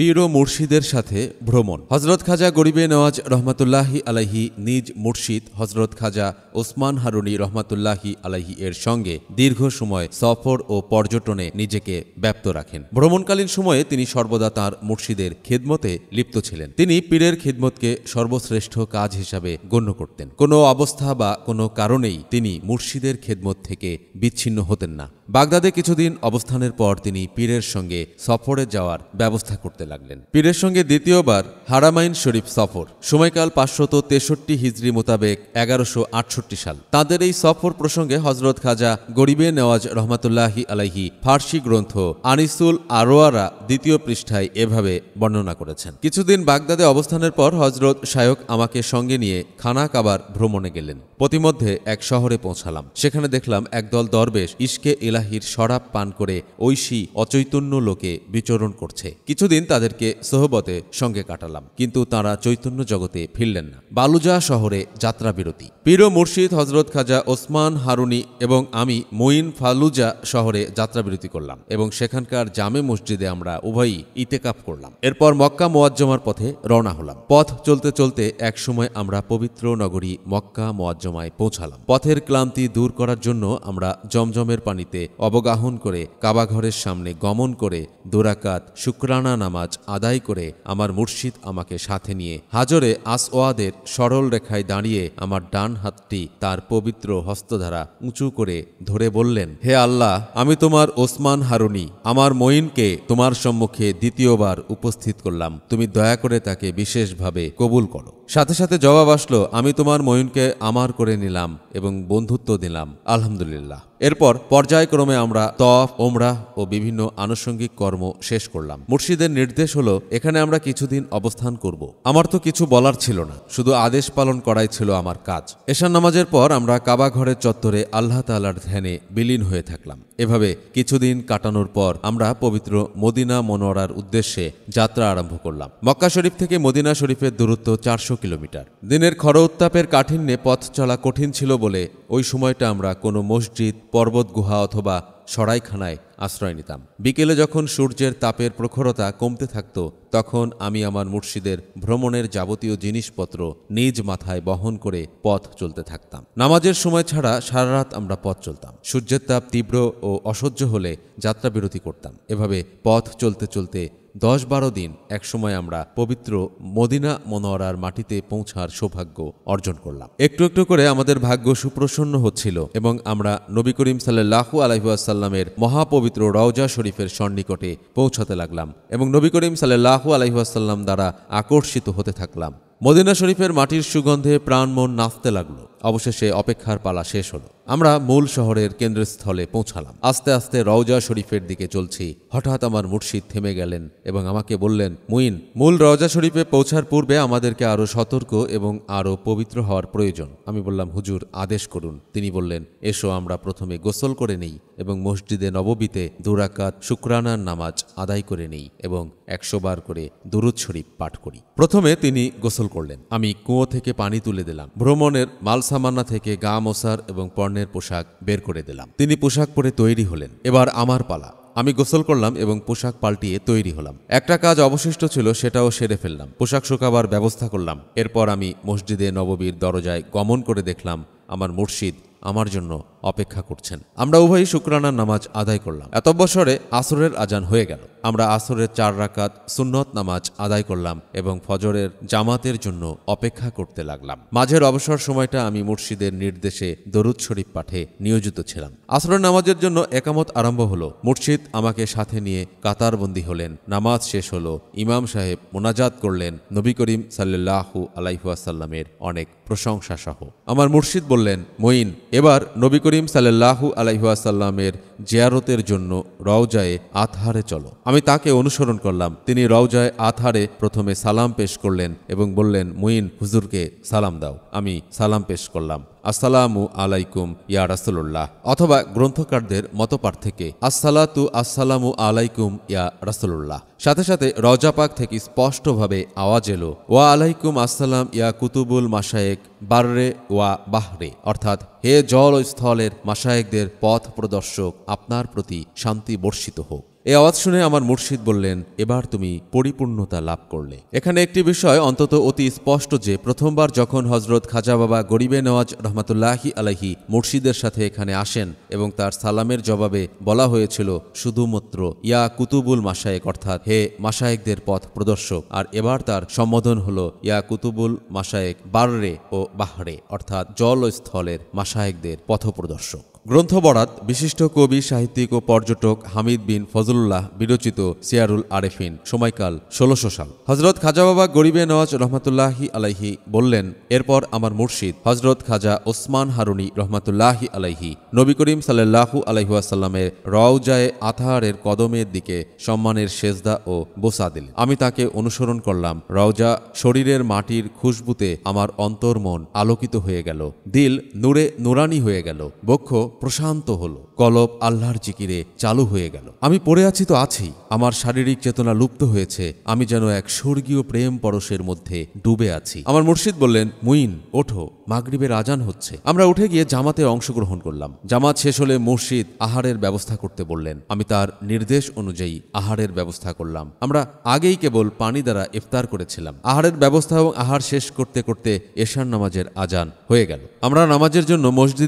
পীর ও মুর্শিদের সাথে ভ্রমণ হজরত খাজা গরিবে নওয়াজ রহমতুল্লাহি আলাহি নিজ মুর্শিদ হজরত খাজা ওসমান হারুনি রহমতুল্লাহি আলাহি এর সঙ্গে দীর্ঘ সময় সফর ও পর্যটনে নিজেকে ব্যপ্ত রাখেন ভ্রমণকালীন সময়ে তিনি সর্বদা তাঁর মুর্শিদের খেদমতে লিপ্ত ছিলেন তিনি পীরের খিদমতকে সর্বশ্রেষ্ঠ কাজ হিসাবে গণ্য করতেন কোনো অবস্থা বা কোনো কারণেই তিনি মুর্শিদের খেদমত থেকে বিচ্ছিন্ন হতেন না বাগদাদে কিছুদিন অবস্থানের পর তিনি পীরের সঙ্গে সফরে যাওয়ার ব্যবস্থা করতেন লাগলেন পীরের সঙ্গে দ্বিতীয়বার হারামাইন শরীফ সফর সময়কাল পাঁচশত তেষট্টি হিজড়ি মোতাবেক এগারোশো আটষট্টি সাল তাদের এই সফর প্রসঙ্গে হজরত খাজা গরিবে নেওয়াজ রহমাতুল্লাহি আলাইহি ফার্সি গ্রন্থ আনিসুল আরোয়ারা দ্বিতীয় পৃষ্ঠায় এভাবে বর্ণনা করেছেন কিছুদিন বাগদাদে অবস্থানের পর হজরত শায়ক আমাকে সঙ্গে নিয়ে খানা কাবার ভ্রমণে গেলেন প্রতিমধ্যে এক শহরে পৌঁছালাম সেখানে দেখলাম একদল দরবেশ ইস্কে এলাহির শরাব পান করে ঐশী অচৈতন্য লোকে বিচরণ করছে কিছুদিন তাদেরকে সোহবতে সঙ্গে কাটালাম কিন্তু তারা চৈতন্য জগতে ফিরলেন না বালুজা শহরে যাত্রা বিরতি পীর মুর্শিদ হজরত খাজা ওসমান হারুনি এবং আমি মঈন ফালুজা শহরে যাত্রা বিরতি করলাম এবং সেখানকার জামে মসজিদে আমরা উভয়ই ইতেকাপ করলাম এরপর মক্কা মোয়াজ্জমার পথে রওনা হলাম পথ চলতে চলতে এক সময় আমরা পবিত্র নগরী মক্কা মোয়াজ্জমায় পৌঁছালাম পথের ক্লান্তি দূর করার জন্য আমরা জমজমের পানিতে অবগাহন করে কাবাঘরের সামনে গমন করে দোরাকাত শুক্রানা নামা নামাজ আদায় করে আমার মুর্শিদ আমাকে সাথে নিয়ে হাজরে আসওয়াদের সরল রেখায় দাঁড়িয়ে আমার ডান হাতটি তার পবিত্র হস্তধারা উঁচু করে ধরে বললেন হে আল্লাহ আমি তোমার ওসমান হারুনি আমার মঈনকে তোমার সম্মুখে দ্বিতীয়বার উপস্থিত করলাম তুমি দয়া করে তাকে বিশেষভাবে কবুল করো সাথে সাথে জবাব আসলো আমি তোমার ময়ূনকে আমার করে নিলাম এবং বন্ধুত্ব দিলাম আলহামদুলিল্লাহ এরপর পর্যায়ক্রমে আমরা তফ ওমরাহ ও বিভিন্ন আনুষঙ্গিক কর্ম শেষ করলাম মুর্শিদের নির্দেশ হলো এখানে আমরা কিছুদিন অবস্থান করব আমার তো কিছু বলার ছিল না শুধু আদেশ পালন করাই ছিল আমার কাজ এশান নামাজের পর আমরা কাবা ঘরের চত্বরে আল্লাহ তালার ধ্যানে বিলীন হয়ে থাকলাম এভাবে কিছুদিন কাটানোর পর আমরা পবিত্র মদিনা মনোয়ারার উদ্দেশ্যে যাত্রা আরম্ভ করলাম মক্কা শরীফ থেকে মদিনা শরীফের দূরত্ব চারশো কিলোমিটার দিনের খড় উত্তাপের কাঠিন্যে পথ চলা কঠিন ছিল বলে ওই সময়টা আমরা কোনো মসজিদ পর্বত গুহা অথবা সরাইখানায় আশ্রয় নিতাম বিকেলে যখন সূর্যের তাপের প্রখরতা কমতে থাকত তখন আমি আমার মুর্শিদের ভ্রমণের যাবতীয় জিনিসপত্র নিজ মাথায় বহন করে পথ চলতে থাকতাম নামাজের সময় ছাড়া সারা রাত আমরা পথ চলতাম সূর্যের তাপ তীব্র ও অসহ্য হলে যাত্রাবিরতি করতাম এভাবে পথ চলতে চলতে দশ বারো দিন একসময় আমরা পবিত্র মদিনা মনোয়ারার মাটিতে পৌঁছার সৌভাগ্য অর্জন করলাম একটু একটু করে আমাদের ভাগ্য সুপ্রসন্ন হচ্ছিল এবং আমরা নবী করিম সাল্লাহু আলহিহাসাল্লামের মহাপবিত্র রওজা শরীফের সন্নিকটে পৌঁছাতে লাগলাম এবং নবী করিম সাল্লাহু আলহিহাসাল্লাম দ্বারা আকর্ষিত হতে থাকলাম মদিনা শরীফের মাটির সুগন্ধে প্রাণ মন নাচতে লাগলো অবশেষে অপেক্ষার পালা শেষ হল আমরা মূল শহরের কেন্দ্রস্থলে পৌঁছালাম আস্তে আস্তে রওজা শরীফের দিকে চলছি হঠাৎ আমার মুর্শিদ থেমে গেলেন এবং আমাকে বললেন মুইন মূল রওজা শরীফে পৌঁছার পূর্বে আমাদেরকে আরও সতর্ক এবং আরও পবিত্র হওয়ার প্রয়োজন আমি বললাম হুজুর আদেশ করুন তিনি বললেন এসো আমরা প্রথমে গোসল করে নেই এবং মসজিদে নববীতে দুরাকাত শুক্রানার নামাজ আদায় করে নেই এবং একশো বার করে দুরুদ শরীফ পাঠ করি প্রথমে তিনি গোসল করলেন আমি কুয়ো থেকে পানি তুলে দিলাম ভ্রমণের মালসামান্না থেকে গা মশার এবং পর্ণের পোশাক বের করে দিলাম তিনি পোশাক পরে তৈরি হলেন এবার আমার পালা আমি গোসল করলাম এবং পোশাক পাল্টিয়ে তৈরি হলাম একটা কাজ অবশিষ্ট ছিল সেটাও সেরে ফেললাম পোশাক শোকাবার ব্যবস্থা করলাম এরপর আমি মসজিদে নববীর দরজায় গমন করে দেখলাম আমার মুর্শিদ আমার জন্য অপেক্ষা করছেন আমরা উভয়ই শুক্রানার নামাজ আদায় করলাম এত বছরে আসরের আজান হয়ে গেল আমরা আসরের চার রাকাত সুন্নত নামাজ আদায় করলাম এবং ফজরের জামাতের জন্য অপেক্ষা করতে লাগলাম মাঝের অবসর সময়টা আমি মুর্শিদের নির্দেশে দরুদ শরীফ পাঠে নিয়োজিত ছিলাম আসরের নামাজের জন্য একামত আরম্ভ হলো মুর্শিদ আমাকে সাথে নিয়ে কাতারবন্দি হলেন নামাজ শেষ হলো ইমাম সাহেব মোনাজাত করলেন নবী করিম সাল্লু আলাইহুয়াসাল্লামের অনেক প্রশংসা সহ আমার মুর্শিদ বললেন মঈন এবার নবী করিম সাল্লাহু আলাইহুয়াসাল্লামের জিয়ারতের জন্য রওজায়ে আতহারে চলো আমি তাকে অনুসরণ করলাম তিনি রওজায় আথারে প্রথমে সালাম পেশ করলেন এবং বললেন মুইন হুজুরকে সালাম দাও আমি সালাম পেশ করলাম আসসালামু আলাইকুম ইয়া রাসুল্লাহ অথবা গ্রন্থকারদের আসসালা আসসালাতু আসসালামু আলাইকুম ইয়া রাসুল্লাহ সাথে সাথে রজাপাক থেকে স্পষ্টভাবে আওয়াজ এলো ওয়া আলাইকুম আসসালাম ইয়া কুতুবুল মাসায়েক বাররে ওয়া বাহরে অর্থাৎ হে জল স্থলের মাসায়েকদের পথ প্রদর্শক আপনার প্রতি শান্তি বর্ষিত হোক এ আওয়াজ শুনে আমার মুর্শিদ বললেন এবার তুমি পরিপূর্ণতা লাভ করলে এখানে একটি বিষয় অন্তত অতি স্পষ্ট যে প্রথমবার যখন হজরত খাজা বাবা গরিবে নওয়াজ রহমাতুল্লাহি আলাহি মুর্শিদের সাথে এখানে আসেন এবং তার সালামের জবাবে বলা হয়েছিল শুধুমাত্র ইয়া কুতুবুল মাসায়েক অর্থাৎ হে মাসায়েকদের পথ প্রদর্শক আর এবার তার সম্বোধন হল ইয়া কুতুবুল মাসায়েক বাররে ও বাহরে অর্থাৎ জল স্থলের মাসায়েকদের প্রদর্শক গ্রন্থ বরাত বিশিষ্ট কবি সাহিত্যিক ও পর্যটক হামিদ বিন ফজলুল্লাহ বিরচিত সিয়ারুল আরেফিন সময়কাল ষোলোশো সাল হজরত খাজা বাবা গরিবে নওয়াজ রহমতুল্লাহি আলাইহি বললেন এরপর আমার মুর্শিদ হজরত খাজা ওসমান হারুনি রহমতুল্লাহি আলাইহি নবী করিম সাল্লাহু আলাইহাসাল্লামের রওজায়ে আথাহারের কদমের দিকে সম্মানের সেজদা ও বোসা দিল আমি তাকে অনুসরণ করলাম রওজা শরীরের মাটির খুশবুতে আমার অন্তর্মন আলোকিত হয়ে গেল দিল নূরে নুরানি হয়ে গেল বক্ষ প্রশান্ত হলো কলব আল্লাহর জিকিরে চালু হয়ে গেল আমি পড়ে আছি তো আছি আমার শারীরিক চেতনা লুপ্ত হয়েছে আমি যেন এক স্বর্গীয় প্রেম পরশের মধ্যে ডুবে আছি আমার মুর্শিদ বললেন মুইন ওঠো মাগরীবের আজান হচ্ছে আমরা উঠে গিয়ে জামাতে অংশগ্রহণ করলাম জামাত শেষ হলে মুর্শিদ আহারের ব্যবস্থা করতে বললেন আমি তার নির্দেশ অনুযায়ী আহারের ব্যবস্থা করলাম আমরা আগেই কেবল পানি দ্বারা ইফতার করেছিলাম আহারের ব্যবস্থা এবং আহার শেষ করতে করতে এশার নামাজের আজান হয়ে গেল আমরা নামাজের জন্য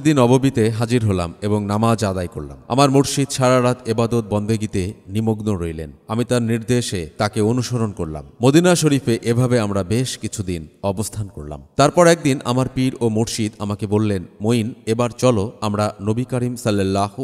দিন অববিতে হাজির হলাম হলাম এবং নামাজ আদায় করলাম আমার মুর্শিদ সারা রাত এবাদত বন্দেগীতে নিমগ্ন রইলেন আমি তার নির্দেশে তাকে অনুসরণ করলাম মদিনা শরীফে এভাবে আমরা বেশ কিছুদিন অবস্থান করলাম তারপর একদিন আমার পীর ও মুর্শিদ আমাকে বললেন মঈন এবার চলো আমরা নবী করিম সাল্লাহু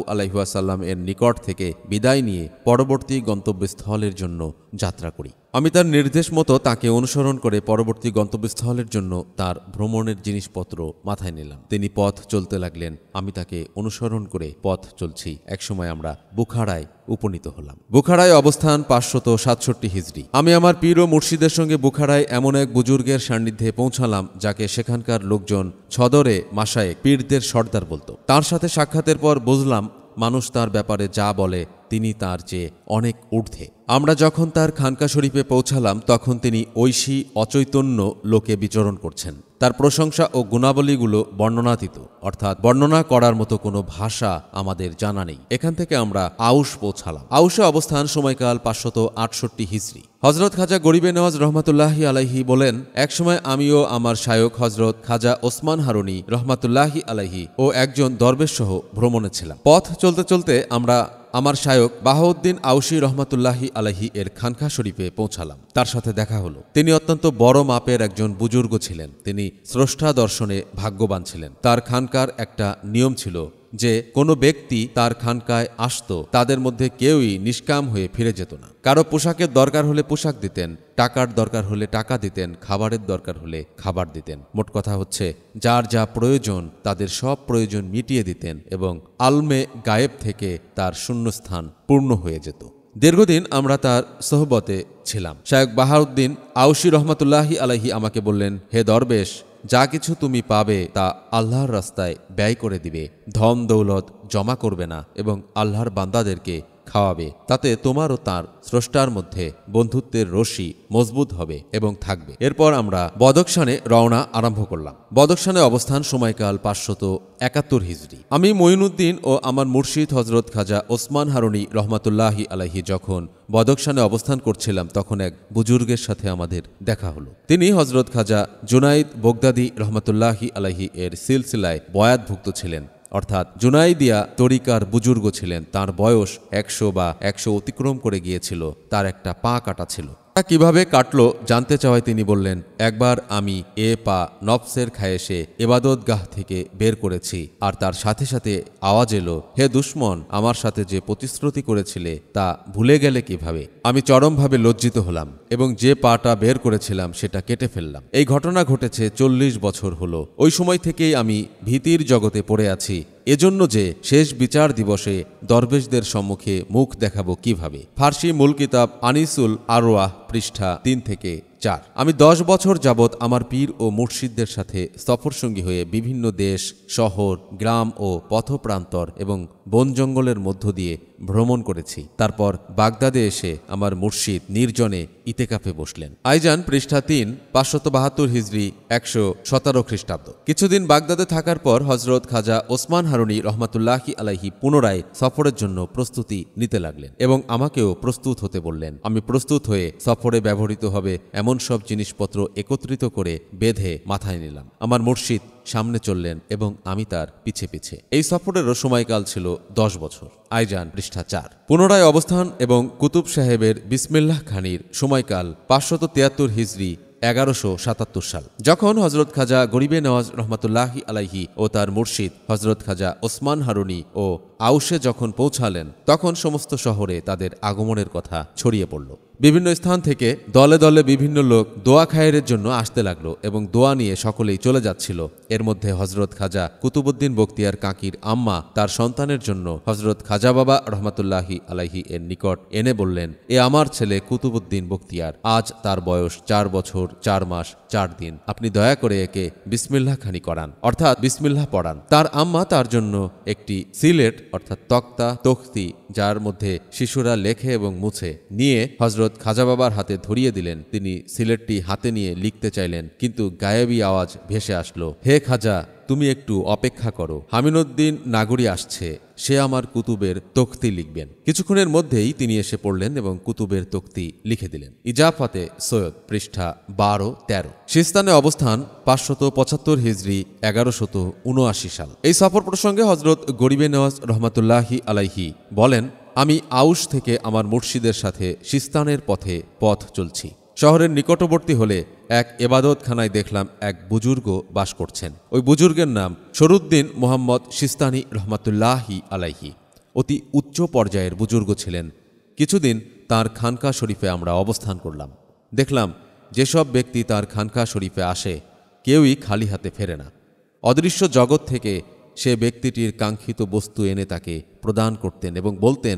সাল্লাম এর নিকট থেকে বিদায় নিয়ে পরবর্তী গন্তব্যস্থলের জন্য যাত্রা করি আমি তার নির্দেশ মতো তাকে অনুসরণ করে পরবর্তী গন্তব্যস্থলের জন্য তার ভ্রমণের জিনিসপত্র মাথায় নিলাম তিনি পথ চলতে লাগলেন আমি তাকে অনুসরণ করে পথ চলছি একসময় আমরা বুখারায় উপনীত হলাম বুখারায় অবস্থান পাঁচশত সাতষট্টি হিজড়ি আমি আমার পীর ও মুর্শিদের সঙ্গে বুখারায় এমন এক বুজুর্গের সান্নিধ্যে পৌঁছালাম যাকে সেখানকার লোকজন ছদরে মাসায় পীরদের সর্দার বলতো তার সাথে সাক্ষাতের পর বুঝলাম মানুষ তার ব্যাপারে যা বলে তিনি তার চেয়ে অনেক ঊর্ধ্বে আমরা যখন তার খানকা শরীফে পৌঁছালাম তখন তিনি ঐশী অচৈতন্য লোকে বিচরণ করছেন তার প্রশংসা ও গুণাবলীগুলো বর্ণনাতীত অর্থাৎ বর্ণনা করার মতো কোনো ভাষা আমাদের জানা নেই এখান থেকে আমরা আউস পৌঁছালাম আউসে অবস্থান সময়কাল পাঁচশত আটষট্টি হিজড়ি হজরত খাজা গরিবে নওয়াজ রহমাতুল্লাহি আলাইহি বলেন একসময় আমিও আমার শায়ক হজরত খাজা ওসমান হারুনি রহমাতুল্লাহি আলাইহি ও একজন দরবেশ সহ ভ্রমণে ছিলাম পথ চলতে চলতে আমরা আমার শায়ক বাহাউদ্দিন আউসি রহমতুল্লাহি আলহি এর খানখা শরীফে পৌঁছালাম তার সাথে দেখা হলো তিনি অত্যন্ত বড় মাপের একজন বুজুর্গ ছিলেন তিনি স্রষ্টা দর্শনে ভাগ্যবান ছিলেন তার খানকার একটা নিয়ম ছিল যে কোনো ব্যক্তি তার খানকায় আসত তাদের মধ্যে কেউই নিষ্কাম হয়ে ফিরে যেত না কারো পোশাকের দরকার হলে পোশাক দিতেন টাকার দরকার হলে টাকা দিতেন খাবারের দরকার হলে খাবার দিতেন মোট কথা হচ্ছে যার যা প্রয়োজন তাদের সব প্রয়োজন মিটিয়ে দিতেন এবং আলমে গায়েব থেকে তার শূন্যস্থান পূর্ণ হয়ে যেত দীর্ঘদিন আমরা তার সহবতে ছিলাম শায়ক বাহাউদ্দিন আউসি রহমতুল্লাহি আলাহি আমাকে বললেন হে দরবেশ যা কিছু তুমি পাবে তা আল্লাহর রাস্তায় ব্যয় করে দিবে ধন দৌলত জমা করবে না এবং আল্লাহর বান্দাদেরকে খাওয়াবে তাতে তোমার ও তার স্রষ্টার মধ্যে বন্ধুত্বের রশি মজবুত হবে এবং থাকবে এরপর আমরা বদকশানে রওনা আরম্ভ করলাম বদকশানে অবস্থান সময়কাল পাঁচশত একাত্তর হিজড়ি আমি মঈনুদ্দিন ও আমার মুর্শিদ হজরত খাজা ওসমান হারুনি রহমাতুল্লাহি আলাহি যখন বদকশানে অবস্থান করছিলাম তখন এক বুজুর্গের সাথে আমাদের দেখা হলো তিনি হজরত খাজা জুনাইদ বোগদাদি রহমতুল্লাহি আলাহি এর সিলসিলায় বয়াতভুক্ত ছিলেন অর্থাৎ জুনাইদিয়া তরিকার বুজুর্গ ছিলেন তার বয়স একশো বা একশো অতিক্রম করে গিয়েছিল তার একটা পা কাটা ছিল তা কিভাবে কাটল জানতে চাওয়ায় তিনি বললেন একবার আমি এ পা নফসের খায়েসে এবাদত গাহ থেকে বের করেছি আর তার সাথে সাথে আওয়াজ এলো হে দুশ্মন আমার সাথে যে প্রতিশ্রুতি করেছিলে তা ভুলে গেলে কিভাবে আমি চরমভাবে লজ্জিত হলাম এবং যে পাটা বের করেছিলাম সেটা কেটে ফেললাম এই ঘটনা ঘটেছে চল্লিশ বছর হল ওই সময় থেকেই আমি ভীতির জগতে পড়ে আছি এজন্য যে শেষ বিচার দিবসে দরবেশদের সম্মুখে মুখ দেখাবো কিভাবে ফার্সি মূল কিতাব আনিসুল আরোয়াহ পৃষ্ঠা তিন থেকে চার আমি দশ বছর যাবৎ আমার পীর ও মুর্শিদদের সাথে সফরসঙ্গী হয়ে বিভিন্ন দেশ শহর গ্রাম ও পথপ্রান্তর এবং বন জঙ্গলের মধ্য দিয়ে ভ্রমণ করেছি তারপর বাগদাদে এসে আমার মুর্শিদ নির্জনে ইতেকাফে বসলেন আইজান পৃষ্ঠা তিন পাঁচশত বাহাত্তর হিজড়ি একশো সতেরো খ্রিস্টাব্দ কিছুদিন বাগদাদে থাকার পর হজরত খাজা ওসমান হারুনি রহমাতুল্লাহি আলাহি পুনরায় সফরের জন্য প্রস্তুতি নিতে লাগলেন এবং আমাকেও প্রস্তুত হতে বললেন আমি প্রস্তুত হয়ে সফরে ব্যবহৃত হবে এমন এমন সব জিনিসপত্র একত্রিত করে বেঁধে মাথায় নিলাম আমার মুর্শিদ সামনে চললেন এবং আমি তার পিছে পিছে এই সফরেরও সময়কাল ছিল দশ বছর আইজান পৃষ্ঠা চার পুনরায় অবস্থান এবং কুতুব সাহেবের বিসমিল্লাহ খানির সময়কাল পাঁচশত তিয়াত্তর হিজড়ি এগারোশো সাতাত্তর সাল যখন হজরত খাজা গরিবে নওয়াজ রহমাতুল্লাহি আলাইহি ও তার মুর্শিদ হজরত খাজা ওসমান হারুনি ও আউসে যখন পৌঁছালেন তখন সমস্ত শহরে তাদের আগমনের কথা ছড়িয়ে পড়ল বিভিন্ন স্থান থেকে দলে দলে বিভিন্ন লোক দোয়া খায়ের জন্য আসতে লাগল এবং দোয়া নিয়ে সকলেই চলে যাচ্ছিল এর মধ্যে হজরত খাজা কুতুবুদ্দিন বক্তিয়ার কাকির আম্মা তার সন্তানের জন্য হজরত খাজা বাবা রহমাতুল্লাহি আলাহি এর নিকট এনে বললেন এ আমার ছেলে কুতুবুদ্দিন বক্তিয়ার আজ তার বয়স চার বছর চার মাস চার দিন আপনি দয়া করে একে বিসমিল্লা খানি করান অর্থাৎ বিসমিল্লা পড়ান তার আম্মা তার জন্য একটি সিলেট অর্থাৎ তক্তা তক্তি যার মধ্যে শিশুরা লেখে এবং মুছে নিয়ে হজরত খাজা বাবার হাতে ধরিয়ে দিলেন তিনি সিলেটটি হাতে নিয়ে লিখতে চাইলেন কিন্তু গায়েবী আওয়াজ ভেসে আসলো হে খাজা তুমি একটু অপেক্ষা করো হামিনুদ্দিন নাগরি আসছে সে আমার কুতুবের তক্তি লিখবেন কিছুক্ষণের মধ্যেই তিনি এসে পড়লেন এবং কুতুবের তক্তি লিখে দিলেন ইজাফাতে সৈয়দ পৃষ্ঠা বারো তেরো সিস্তানে অবস্থান পাঁচশত পঁচাত্তর হিজড়ি এগারোশত উনআশি সাল এই সফর প্রসঙ্গে হজরত গরিবে নওয়াজ রহমাতুল্লাহি আলাইহি বলেন আমি আউশ থেকে আমার মুর্শিদের সাথে সিস্তানের পথে পথ চলছি শহরের নিকটবর্তী হলে এক এবাদতখানায় দেখলাম এক বুজুর্গ বাস করছেন ওই বুজুর্গের নাম শরুদ্দিন মোহাম্মদ সিস্তানি রহমাতুল্লাহি আলাইহি অতি উচ্চ পর্যায়ের বুজুর্গ ছিলেন কিছুদিন তার খানকা শরীফে আমরা অবস্থান করলাম দেখলাম যেসব ব্যক্তি তার খানকা শরীফে আসে কেউই খালি হাতে ফেরে না অদৃশ্য জগৎ থেকে সে ব্যক্তিটির কাঙ্ক্ষিত বস্তু এনে তাকে প্রদান করতেন এবং বলতেন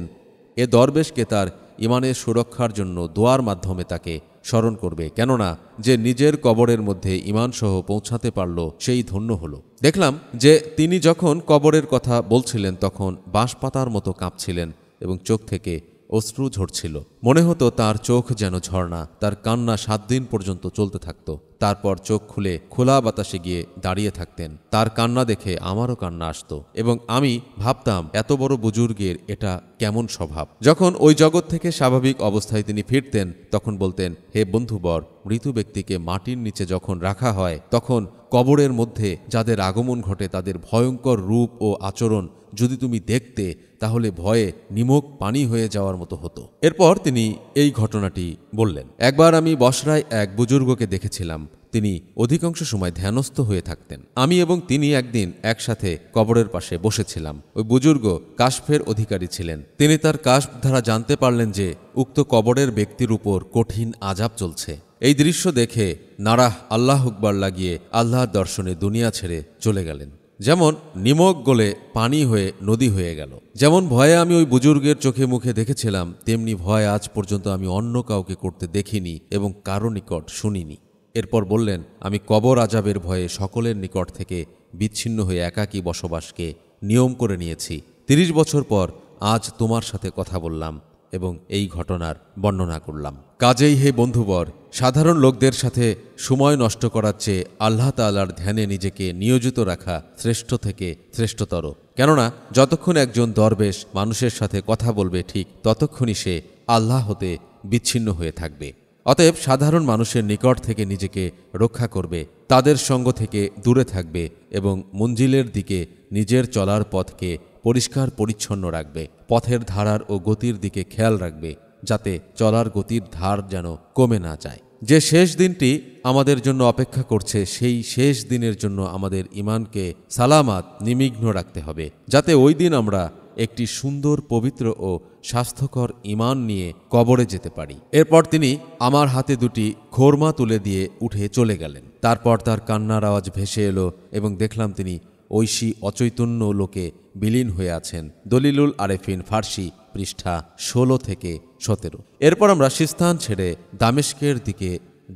এ দরবেশকে তার ইমানের সুরক্ষার জন্য দোয়ার মাধ্যমে তাকে স্মরণ করবে কেননা যে নিজের কবরের মধ্যে ইমানসহ পৌঁছাতে পারল সেই ধন্য হল দেখলাম যে তিনি যখন কবরের কথা বলছিলেন তখন বাঁশপাতার মতো কাঁপছিলেন এবং চোখ থেকে অশ্রু ঝরছিল মনে হতো তার চোখ যেন ঝর্ণা তার কান্না সাত দিন পর্যন্ত চলতে থাকত তারপর চোখ খুলে খোলা বাতাসে গিয়ে দাঁড়িয়ে থাকতেন তার কান্না দেখে আমারও কান্না আসতো এবং আমি ভাবতাম এত বড় বুজুর্গের এটা কেমন স্বভাব যখন ওই জগৎ থেকে স্বাভাবিক অবস্থায় তিনি ফিরতেন তখন বলতেন হে বন্ধুবর মৃত ব্যক্তিকে মাটির নিচে যখন রাখা হয় তখন কবরের মধ্যে যাদের আগমন ঘটে তাদের ভয়ঙ্কর রূপ ও আচরণ যদি তুমি দেখতে তাহলে ভয়ে নিমক পানি হয়ে যাওয়ার মতো হতো এরপর তিনি এই ঘটনাটি বললেন একবার আমি বসরায় এক বুজুর্গকে দেখেছিলাম তিনি অধিকাংশ সময় ধ্যানস্থ হয়ে থাকতেন আমি এবং তিনি একদিন একসাথে কবরের পাশে বসেছিলাম ওই বুজুর্গ কাশফের অধিকারী ছিলেন তিনি তার কাশ দ্বারা জানতে পারলেন যে উক্ত কবরের ব্যক্তির উপর কঠিন আজাব চলছে এই দৃশ্য দেখে নারাহ আল্লাহ হুকবার লাগিয়ে আল্লাহর দর্শনে দুনিয়া ছেড়ে চলে গেলেন যেমন নিমক গলে পানি হয়ে নদী হয়ে গেল যেমন ভয়ে আমি ওই বুজুর্গের চোখে মুখে দেখেছিলাম তেমনি ভয় আজ পর্যন্ত আমি অন্য কাউকে করতে দেখিনি এবং কারো নিকট শুনিনি এরপর বললেন আমি কবর আজাবের ভয়ে সকলের নিকট থেকে বিচ্ছিন্ন হয়ে একাকী বসবাসকে নিয়ম করে নিয়েছি তিরিশ বছর পর আজ তোমার সাথে কথা বললাম এবং এই ঘটনার বর্ণনা করলাম কাজেই হে বন্ধুবর সাধারণ লোকদের সাথে সময় নষ্ট করার চেয়ে আল্লাহ তালার ধ্যানে নিজেকে নিয়োজিত রাখা শ্রেষ্ঠ থেকে শ্রেষ্ঠতর কেননা যতক্ষণ একজন দরবেশ মানুষের সাথে কথা বলবে ঠিক ততক্ষণই সে আল্লাহ হতে বিচ্ছিন্ন হয়ে থাকবে অতএব সাধারণ মানুষের নিকট থেকে নিজেকে রক্ষা করবে তাদের সঙ্গ থেকে দূরে থাকবে এবং মঞ্জিলের দিকে নিজের চলার পথকে পরিষ্কার পরিচ্ছন্ন রাখবে পথের ধারার ও গতির দিকে খেয়াল রাখবে যাতে চলার গতির ধার যেন কমে না যায় যে শেষ দিনটি আমাদের জন্য অপেক্ষা করছে সেই শেষ দিনের জন্য আমাদের ইমানকে সালামাত নিমিঘ্ন রাখতে হবে যাতে ওই দিন আমরা একটি সুন্দর পবিত্র ও স্বাস্থ্যকর ইমান নিয়ে কবরে যেতে পারি এরপর তিনি আমার হাতে দুটি খোরমা তুলে দিয়ে উঠে চলে গেলেন তারপর তার কান্নার আওয়াজ ভেসে এলো এবং দেখলাম তিনি ঐশী অচৈতন্য লোকে বিলীন হয়ে আছেন দলিলুল আরেফিন ফার্সি পৃষ্ঠা ১৬ থেকে সতেরো এরপর আমরা সিস্তান ছেড়ে দামেস্কের দিকে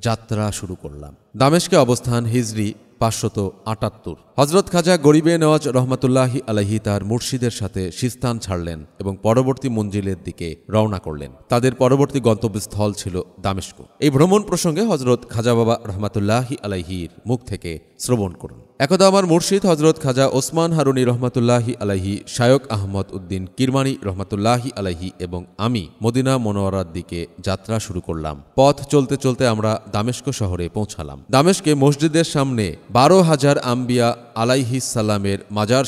যাত্রা শুরু করলাম দামেস্কে অবস্থান হিজরি পাঁচশত আটাত্তর হজরত খাজা গরিবে নওয়াজ রহমতুল্লাহি আলহি তার মুর্শিদের সাথে সিস্তান ছাড়লেন এবং পরবর্তী মঞ্জিলের দিকে রওনা করলেন তাদের পরবর্তী গন্তব্যস্থল ছিল দামেস্ক এই ভ্রমণ প্রসঙ্গে হজরত খাজা বাবা রহমতুল্লাহি আলহির মুখ থেকে শ্রবণ করুন একদা আমার মুর্শিদ হজরত খাজা ওসমান হারুনি রহমতুল্লাহি আলাহি শায়ক আহমদ উদ্দিন কিরমানি রহমতুল্লাহি আলাহি এবং আমি মদিনা মনোয়ারার দিকে যাত্রা শুরু করলাম পথ চলতে চলতে আমরা দামেস্ক শহরে পৌঁছালাম দামেস্কে মসজিদের সামনে বারো হাজার আম্বিয়া আলাইহি সাল্লামের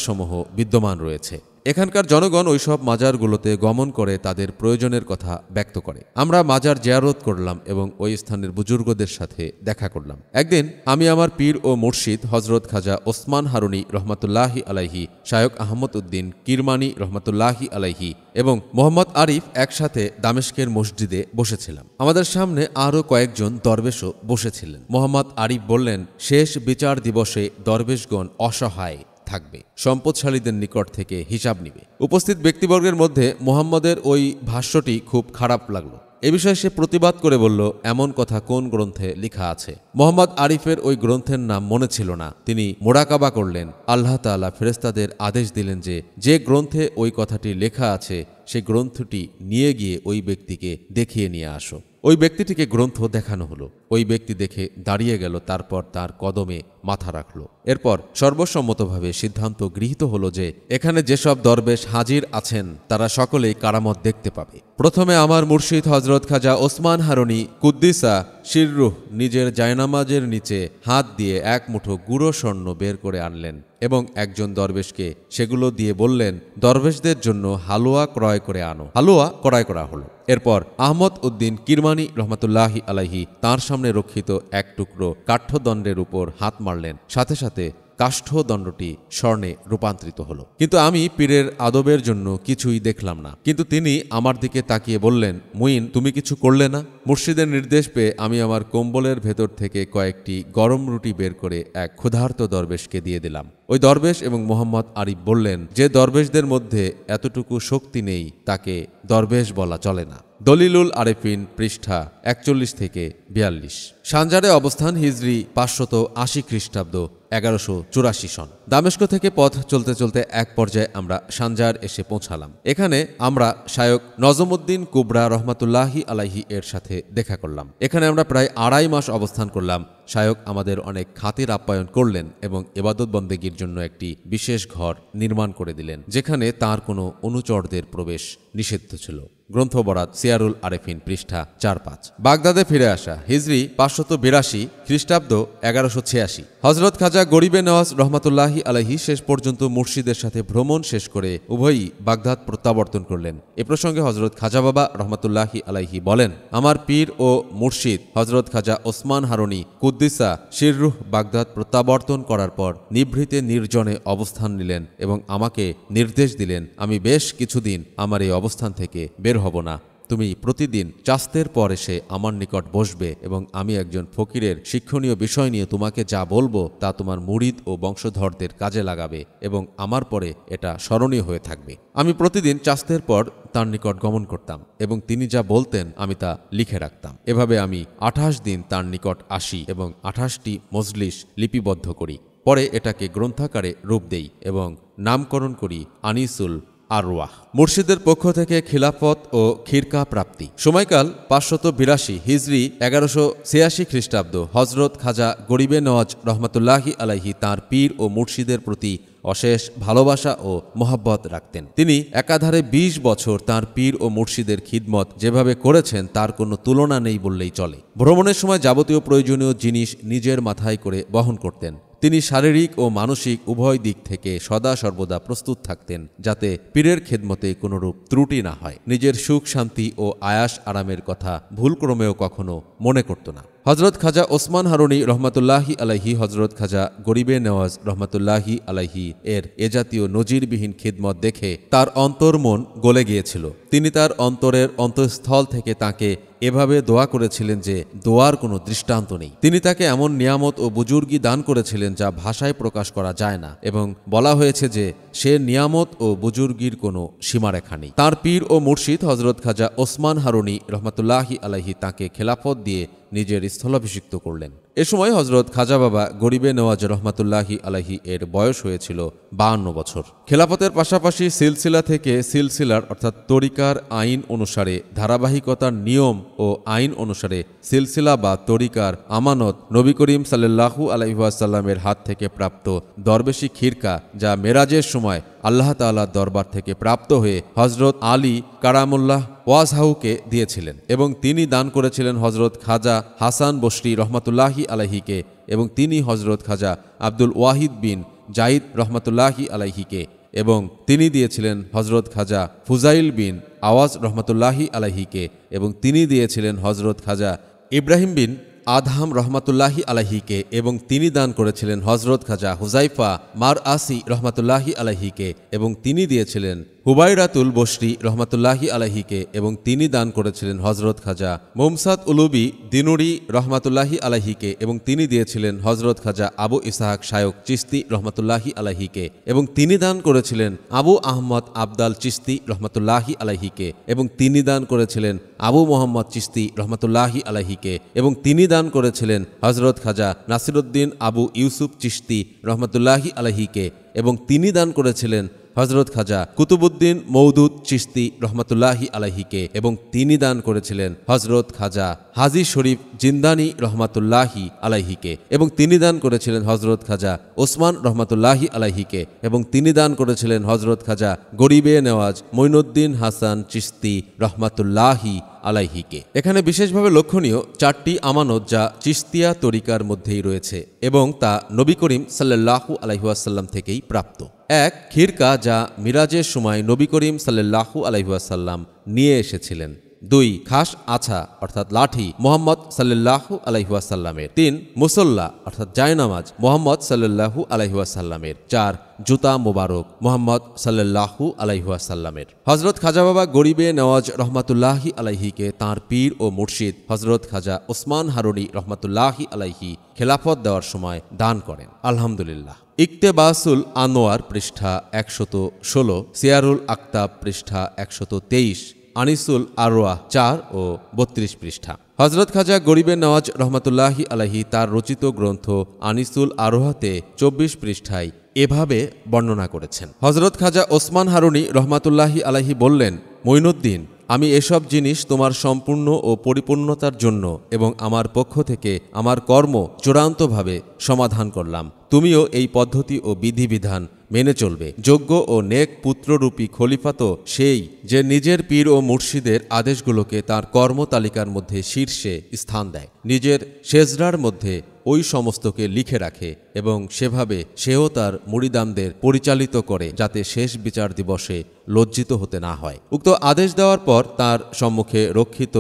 সমূহ বিদ্যমান রয়েছে এখানকার জনগণ ওইসব মাজারগুলোতে গমন করে তাদের প্রয়োজনের কথা ব্যক্ত করে আমরা মাজার জেয়ারত করলাম এবং ওই স্থানের বুজুর্গদের সাথে দেখা করলাম একদিন আমি আমার পীর ও মুর্শিদ হজরত খাজা ওসমান হারুনি রহমতুল্লাহি আলাইহি শায়ক আহমদ উদ্দিন কিরমানি রহমতুল্লাহি আলাইহি এবং মোহাম্মদ আরিফ একসাথে দামেশকের মসজিদে বসেছিলাম আমাদের সামনে আরও কয়েকজন দরবেশও বসেছিলেন মোহাম্মদ আরিফ বললেন শেষ বিচার দিবসে দরবেশগণ অসহায় থাকবে সম্পদশালীদের নিকট থেকে হিসাব নিবে উপস্থিত ব্যক্তিবর্গের মধ্যে মোহাম্মদের ওই ভাষ্যটি খুব খারাপ লাগলো এ বিষয়ে সে প্রতিবাদ করে বলল এমন কথা কোন গ্রন্থে লেখা আছে মোহাম্মদ আরিফের ওই গ্রন্থের নাম মনে ছিল না তিনি মোড়াকাবা করলেন আল্লাহ তালা ফেরেস্তাদের আদেশ দিলেন যে যে গ্রন্থে ওই কথাটি লেখা আছে সেই গ্রন্থটি নিয়ে গিয়ে ওই ব্যক্তিকে দেখিয়ে নিয়ে আসো ওই ব্যক্তিটিকে গ্রন্থ দেখানো হলো ওই ব্যক্তি দেখে দাঁড়িয়ে গেল তারপর তার কদমে মাথা রাখল এরপর সর্বসম্মতভাবে সিদ্ধান্ত গৃহীত হলো যে এখানে যেসব দরবেশ হাজির আছেন তারা সকলেই কারামত দেখতে পাবে প্রথমে আমার মুর্শিদ হজরত খাজা ওসমান হারনি কুদ্দিসা শিররুহ নিজের জায়নামাজের নিচে হাত দিয়ে এক মুঠো গুঁড়ো স্বর্ণ বের করে আনলেন এবং একজন দরবেশকে সেগুলো দিয়ে বললেন দরবেশদের জন্য হালুয়া ক্রয় করে আনো হালুয়া ক্রয় করা হলো এরপর আহমদ উদ্দিন কিরমানি রহমতুল্লাহি আলাহি তার সামনে রক্ষিত এক টুকরো কাঠ্যদণ্ডের উপর হাত মারলেন সাথে সাথে কাষ্ঠদণ্ডটি স্বর্ণে রূপান্তরিত হলো কিন্তু আমি পীরের আদবের জন্য কিছুই দেখলাম না কিন্তু তিনি আমার দিকে তাকিয়ে বললেন মুইন তুমি কিছু করলে না মুর্শিদের নির্দেশ পেয়ে আমি আমার কম্বলের ভেতর থেকে কয়েকটি গরম রুটি বের করে এক ক্ষুধার্ত দরবেশকে দিয়ে দিলাম ওই দরবেশ এবং মোহাম্মদ আরিফ বললেন যে দরবেশদের মধ্যে এতটুকু শক্তি নেই তাকে দরবেশ বলা চলে না দলিলুল আরেফিন পৃষ্ঠা একচল্লিশ থেকে বিয়াল্লিশ সানজারে অবস্থান হিজরি পাঁচশত আশি খ্রিস্টাব্দ এগারোশো চুরাশি সন দামেস্ক থেকে পথ চলতে চলতে এক পর্যায়ে আমরা সানজার এসে পৌঁছালাম এখানে আমরা শায়ক নজমুদ্দিন কুবরা রহমাতুল্লাহি আলাহি এর সাথে দেখা করলাম এখানে আমরা প্রায় আড়াই মাস অবস্থান করলাম শায়ক আমাদের অনেক খাতির আপ্যায়ন করলেন এবং এবাদত বন্দেগীর জন্য একটি বিশেষ ঘর নির্মাণ করে দিলেন যেখানে তার কোনো অনুচরদের প্রবেশ নিষিদ্ধ ছিল গ্রন্থ বরাত সিয়ারুল আরেফিন পৃষ্ঠা চার পাঁচ বাগদাদে ফিরে আসা হিজরি পাঁচশত বিরাশি খ্রিস্টাব্দ এগারোশো ছিয়াশি হজরত খাজা গরিবে নওয়াজ রহমাতুল্লাহি আলহি শেষ পর্যন্ত মুর্শিদের সাথে ভ্রমণ শেষ করে উভয়ই বাগদাদ প্রত্যাবর্তন করলেন এ প্রসঙ্গে হজরত খাজা বাবা রহমাতুল্লাহি আলাইহি বলেন আমার পীর ও মুর্শিদ হজরত খাজা ওসমান হারুনি কুদ্দিসা শিররুহ বাগদাদ প্রত্যাবর্তন করার পর নিভৃতে নির্জনে অবস্থান নিলেন এবং আমাকে নির্দেশ দিলেন আমি বেশ কিছুদিন আমার এই অবস্থান থেকে বের বের হব না তুমি প্রতিদিন চাস্তের পর এসে আমার নিকট বসবে এবং আমি একজন ফকিরের শিক্ষণীয় বিষয় নিয়ে তোমাকে যা বলবো তা তোমার মুড়িদ ও বংশধরদের কাজে লাগাবে এবং আমার পরে এটা স্মরণীয় হয়ে থাকবে আমি প্রতিদিন চাস্তের পর তার নিকট গমন করতাম এবং তিনি যা বলতেন আমি তা লিখে রাখতাম এভাবে আমি আঠাশ দিন তার নিকট আসি এবং আঠাশটি মজলিশ লিপিবদ্ধ করি পরে এটাকে গ্রন্থাকারে রূপ দেই এবং নামকরণ করি আনিসুল আরওয়াহ মুর্শিদের পক্ষ থেকে খিলাফত ও খিরকা প্রাপ্তি সময়কাল পাঁচশত বিরাশি হিজরি এগারোশো ছিয়াশি খ্রিস্টাব্দ হজরত খাজা গরিবে নওয়াজ রহমতুল্লাহি আলাহি তাঁর পীর ও মুর্শিদের প্রতি অশেষ ভালোবাসা ও মোহাব্বত রাখতেন তিনি একাধারে ২০ বছর তার পীর ও মুর্শিদের খিদমত যেভাবে করেছেন তার কোনো তুলনা নেই বললেই চলে ভ্রমণের সময় যাবতীয় প্রয়োজনীয় জিনিস নিজের মাথায় করে বহন করতেন তিনি শারীরিক ও মানসিক উভয় দিক থেকে সদা সর্বদা প্রস্তুত থাকতেন যাতে পীরের খেদমতে কোনোরূপ ত্রুটি না হয় নিজের সুখ শান্তি ও আয়াস আরামের কথা ভুলক্রমেও কখনো মনে করত না হজরত খাজা ওসমান হারুনি রহমতুল্লাহি আলাহি হজরত খাজা গরিবে নেওয়াজ রহমতুল্লাহি আলাহি এর এ জাতীয় নজিরবিহীন খিদমত দেখে তার অন্তর্মন গলে গিয়েছিল তিনি তার অন্তরের অন্তঃস্থল থেকে তাকে এভাবে দোয়া করেছিলেন যে দোয়ার কোনো দৃষ্টান্ত নেই তিনি তাকে এমন নিয়ামত ও বুজুর্গি দান করেছিলেন যা ভাষায় প্রকাশ করা যায় না এবং বলা হয়েছে যে সে নিয়ামত ও বুজুর্গির কোনো সীমারেখা নেই তাঁর পীর ও মুর্শিদ হজরত খাজা ওসমান হারুনি রহমতুল্লাহি আলাহি তাকে খেলাফত দিয়ে নিজের স্থলাভিষিক্ত করলেন এ সময় হজরত খাজা বাবা গরিবে নেওয়াজ রহমাতুল্লাহি আলাহি এর বয়স হয়েছিল বাহান্ন বছর খেলাফতের পাশাপাশি সিলসিলা থেকে সিলসিলার অর্থাৎ তরিকার আইন অনুসারে ধারাবাহিকতার নিয়ম ও আইন অনুসারে সিলসিলা বা তরিকার আমানত নবী করিম সাল্লাহু আলহিহাসাল্লামের হাত থেকে প্রাপ্ত দরবেশি খিরকা যা মেরাজের সময় আল্লাহ তাল্লাহ দরবার থেকে প্রাপ্ত হয়ে হজরত আলী কারামুল্লাহ ওয়াজহাউকে দিয়েছিলেন এবং তিনি দান করেছিলেন হজরত খাজা হাসান বসরি রহমতুল্লাহি আলাহিকে এবং তিনি হজরত খাজা আব্দুল ওয়াহিদ বিন জাইদ রহমতুল্লাহি আলাহিকে এবং তিনি দিয়েছিলেন হজরত খাজা ফুজাইল বিন আওয়াজ রহমতুল্লাহি আলাহিকে এবং তিনি দিয়েছিলেন হজরত খাজা ইব্রাহিম বিন আদহাম রহমাতুল্লাহি আলাহিকে এবং তিনি দান করেছিলেন হজরত খাজা হুজাইফা মার আসি রহমাতুল্লাহি আলাহিকে এবং তিনি দিয়েছিলেন হুবাইরাতুল বসরি রহমাতুল্লাহি আলাহিকে এবং তিনি দান করেছিলেন হজরত খাজা মোমসাদ উলুবি দিনুরি রহমাতুল্লাহি আলাহিকে এবং তিনি দিয়েছিলেন হজরত খাজা আবু ইসাহাক শায়ক চিস্তি রহমাতুল্লাহি আলাহিকে এবং তিনি দান করেছিলেন আবু আহমদ আবদাল চিস্তি রহমাতুল্লাহি আলাহিকে এবং তিনি দান করেছিলেন আবু মোহাম্মদ চিস্তি রহমাতুল্লাহি আলাহিকে এবং তিনি দান করেছিলেন হজরত খাজা নাসিরুদ্দিন আবু ইউসুফ চিস্তি রহমাতুল্লাহি আলাহিকে এবং তিনি দান করেছিলেন হজরত খাজা কুতুবুদ্দিন মৌদুদ চিস্তি রহমতুল্লাহি আলাহিকে এবং তিনি দান করেছিলেন হজরত খাজা হাজি শরীফ জিন্দানি রহমাতুল্লাহি আলাহিকে এবং তিনি দান করেছিলেন হজরত খাজা ওসমান রহমাতুল্লাহি আলাহিকে এবং তিনি দান করেছিলেন হজরত খাজা গরিবে নেওয়াজ মইনুদ্দিন হাসান চিস্তি রহমাতুল্লাহি আলাইহিকে এখানে বিশেষভাবে লক্ষণীয় চারটি আমানত যা চিস্তিয়া তরিকার মধ্যেই রয়েছে এবং তা নবী করিম সাল্লাহু আলাইহাসাল্লাম থেকেই প্রাপ্ত এক খিরকা যা মিরাজের সময় নবী করিম সাল্লাহু আলহিহাসাল্লাম নিয়ে এসেছিলেন দুই খাস আছা অর্থাৎ লাঠি মোহাম্মদ সাল্লাহু আলহিহাসাল্লামের তিন মুসল্লা অর্থাৎ জায়নামাজ মোহাম্মদ সাল্লাহু আলহিহাসাল্লামের চার জুতা মোবারক মোহাম্মদ সাল্লাহু আলাইহুয়াসাল্লামের হজরত খাজা বাবা গরিবে নওয়াজ রহমাতুল্লাহি আলাইহিকে তাঁর পীর ও মুর্শিদ হজরত খাজা ওসমান হারুনি রহমাতুল্লাহি আলাইহি খেলাফত দেওয়ার সময় দান করেন আলহামদুলিল্লাহ ইকতেবাসুল আনোয়ার পৃষ্ঠা একশত ষোলো সিয়ারুল আক্তাব পৃষ্ঠা একশত তেইশ আনিসুল আরোয়া চার ও বত্রিশ পৃষ্ঠা হজরত খাজা গরিবে নওয়াজ রহমতুল্লাহি আলাহি তার রচিত গ্রন্থ আনিসুল আরোহাতে চব্বিশ পৃষ্ঠায় এভাবে বর্ণনা করেছেন হজরত খাজা ওসমান হারুনি রহমাতুল্লাহি আলাহি বললেন মৈনুদ্দিন আমি এসব জিনিস তোমার সম্পূর্ণ ও পরিপূর্ণতার জন্য এবং আমার পক্ষ থেকে আমার কর্ম চূড়ান্তভাবে সমাধান করলাম তুমিও এই পদ্ধতি ও বিধিবিধান মেনে চলবে যোগ্য ও নেক পুত্ররূপী খলিফা তো সেই যে নিজের পীর ও মুর্শিদের আদেশগুলোকে তার কর্মতালিকার মধ্যে শীর্ষে স্থান দেয় নিজের সেজরার মধ্যে ওই সমস্তকে লিখে রাখে এবং সেভাবে সেও তার মুড়িদামদের পরিচালিত করে যাতে শেষ বিচার দিবসে লজ্জিত হতে না হয় উক্ত আদেশ দেওয়ার পর তার সম্মুখে রক্ষিত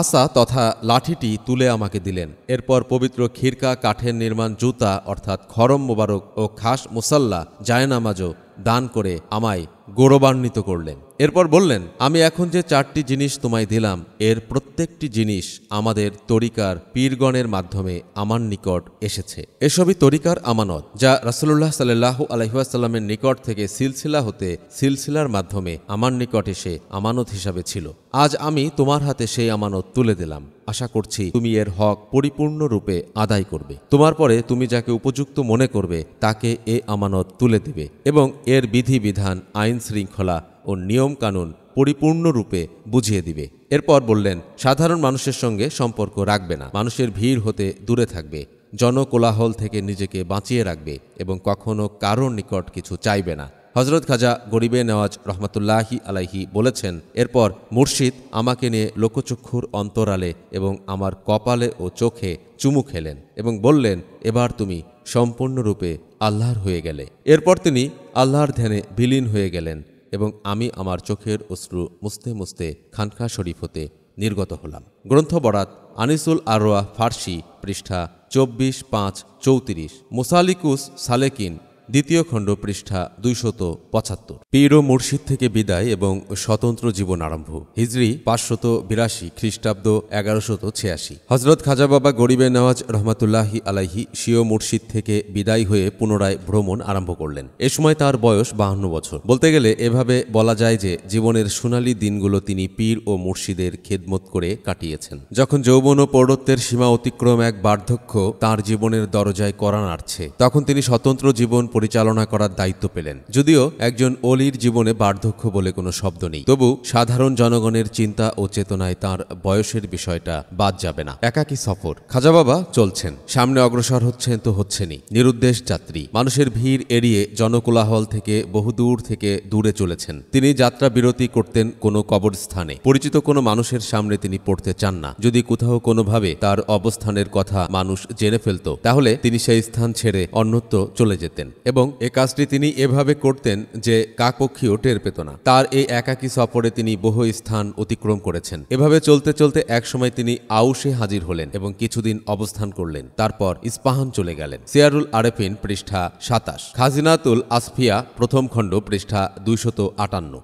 আসা তথা লাঠিটি তুলে আমাকে দিলেন এরপর পবিত্র খিরকা কাঠের নির্মাণ জুতা অর্থাৎ খরম মোবারক ও খাস মুসাল্লা জায়নামাজও দান করে আমায় গৌরবান্বিত করলেন এরপর বললেন আমি এখন যে চারটি জিনিস তোমায় দিলাম এর প্রত্যেকটি জিনিস আমাদের তরিকার পীরগণের মাধ্যমে আমার নিকট এসেছে এসবই তরিকার আমানত যা রাসুল্লাহ সাল্লাহ আলহিহাস্লামের নিকট থেকে সিলসিলা হতে সিলসিলার মাধ্যমে আমার নিকট এসে আমানত হিসাবে ছিল আজ আমি তোমার হাতে সেই আমানত তুলে দিলাম আশা করছি তুমি এর হক পরিপূর্ণরূপে আদায় করবে তোমার পরে তুমি যাকে উপযুক্ত মনে করবে তাকে এ আমানত তুলে দিবে এবং এর বিধি বিধান আইন আইন শৃঙ্খলা ও নিয়মকানুন পরিপূর্ণরূপে বুঝিয়ে দিবে এরপর বললেন সাধারণ মানুষের সঙ্গে সম্পর্ক রাখবে না মানুষের ভিড় হতে দূরে থাকবে জনকোলাহল থেকে নিজেকে বাঁচিয়ে রাখবে এবং কখনো কারোর নিকট কিছু চাইবে না হজরত খাজা গরিবে নেওয়াজ রহমতুল্লাহি আলাইহি বলেছেন এরপর মুর্শিদ আমাকে নিয়ে লোকচক্ষুর অন্তরালে এবং আমার কপালে ও চোখে চুমু খেলেন এবং বললেন এবার তুমি সম্পূর্ণরূপে আল্লাহর হয়ে গেলে এরপর তিনি আল্লাহর ধ্যানে বিলীন হয়ে গেলেন এবং আমি আমার চোখের অশ্রু মুছতে মুছতে খানখা শরীফ হতে নির্গত হলাম গ্রন্থ বরাত আনিসুল আরোয়া ফার্সি পৃষ্ঠা চব্বিশ পাঁচ চৌত্রিশ মোসালিকুস সালেকিন দ্বিতীয় খণ্ড পৃষ্ঠা দুইশত পঁচাত্তর পীর ও মুর্শিদ থেকে বিদায় এবং স্বতন্ত্র জীবন আরম্ভ হিজরি পাঁচশত বিরাশি খ্রিস্টাব্দ এগারোশত ছিয়াশি হজরত খাজা বাবা গরিবে নওয়াজ রহমাতুল্লাহি আলাহি শিও মুর্শিদ থেকে বিদায় হয়ে পুনরায় ভ্রমণ আরম্ভ করলেন এ সময় তার বয়স বাহান্ন বছর বলতে গেলে এভাবে বলা যায় যে জীবনের সোনালী দিনগুলো তিনি পীর ও মুর্শিদের খেদমত করে কাটিয়েছেন যখন যৌবন ও পৌরত্বের সীমা অতিক্রম এক বার্ধক্য তার জীবনের দরজায় করা নাড়ছে তখন তিনি স্বতন্ত্র জীবন পরিচালনা করার দায়িত্ব পেলেন যদিও একজন অলির জীবনে বার্ধক্য বলে কোনো শব্দ নেই তবু সাধারণ জনগণের চিন্তা ও চেতনায় তার বয়সের বিষয়টা বাদ যাবে না একাকি সফর খাজা বাবা চলছেন সামনে অগ্রসর হচ্ছেন তো হচ্ছেনই নিরুদ্দেশ যাত্রী মানুষের ভিড় এড়িয়ে জনকোলাহল থেকে বহুদূর থেকে দূরে চলেছেন তিনি যাত্রা বিরতি করতেন কোনো কবরস্থানে পরিচিত কোনো মানুষের সামনে তিনি পড়তে চান না যদি কোথাও কোনোভাবে তার অবস্থানের কথা মানুষ জেনে ফেলত তাহলে তিনি সেই স্থান ছেড়ে অন্যত্র চলে যেতেন এবং এ কাজটি তিনি এভাবে করতেন যে কাকপক্ষীও টের পেত না তার এই একাকী সফরে তিনি বহু স্থান অতিক্রম করেছেন এভাবে চলতে চলতে একসময় তিনি আউশে হাজির হলেন এবং কিছুদিন অবস্থান করলেন তারপর ইস্পাহান চলে গেলেন সিয়ারুল আরেফিন পৃষ্ঠা সাতাশ খাজিনাতুল আসফিয়া প্রথম খণ্ড পৃষ্ঠা দুইশত আটান্ন